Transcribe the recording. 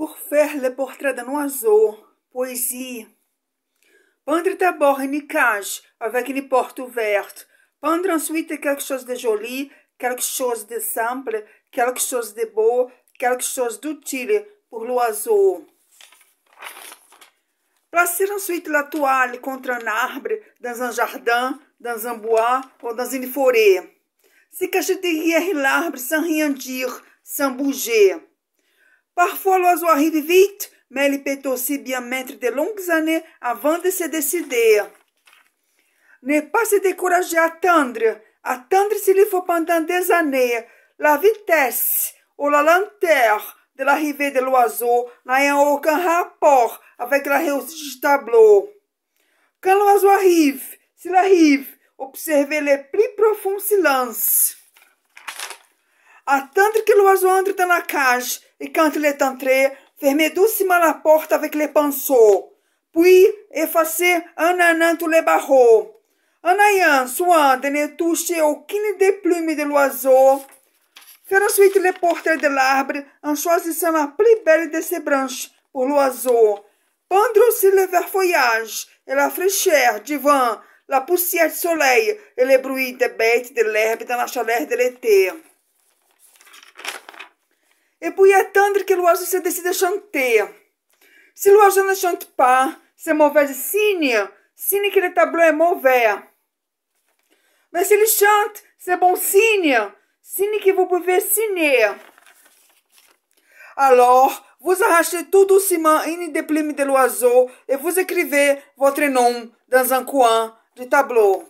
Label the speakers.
Speaker 1: Pour faire le portrait d'un oiseau, poésie. Peindre d'abord une cage avec une porte ouverte. Peindre ensuite quelque chose de joli, quelque chose de simple, quelque chose de beau, quelque chose d'utile pour l'oiseau. Placer ensuite la toile contre un arbre, dans un jardin, dans un bois ou dans une forêt. Se cacher derrière l'arbre sans rien dire, sans bouger. Parfois, l'oiseau arrive vite, mais il peut aussi bien mettre de longues années avant de se décider. Ne pas se décourager à attendre. Attendre s'il faut pendant des années. La vitesse ou la lenteur de l'arrivée de l'oiseau n'a aucun rapport avec la réussite du tableau. Quand l'oiseau arrive, s'il arrive, observez le plus profond silence que Atandre lo tá na tanakash, e cante le tantre, fermedússima na porta avec le panso. Puis, effacé, anananto le barro. Anayan, suande, ne touche au quine de plume de l'oiseau. Fera ensuite le portrait de l'arbre, en choisissant la plus belle de se branche pour l'oiseau. Pendre aussi le vert e la fraîcheur du vent, la poussière de soleil, e le bruit de bête de l'herbe dans la chaleur de l'été. E é tandre que luajo se decide chanter. Si luajo não é chante pas, c'est é mauvais é signe. Signe que le tableau tá est mauvais. se ele chante, c'est bon signe. Signe que vous pouvez signer. Alors, vous arrachez tout doucement une des plumes de l'oiseau et vous écrivez votre nom dans un coin du tableau.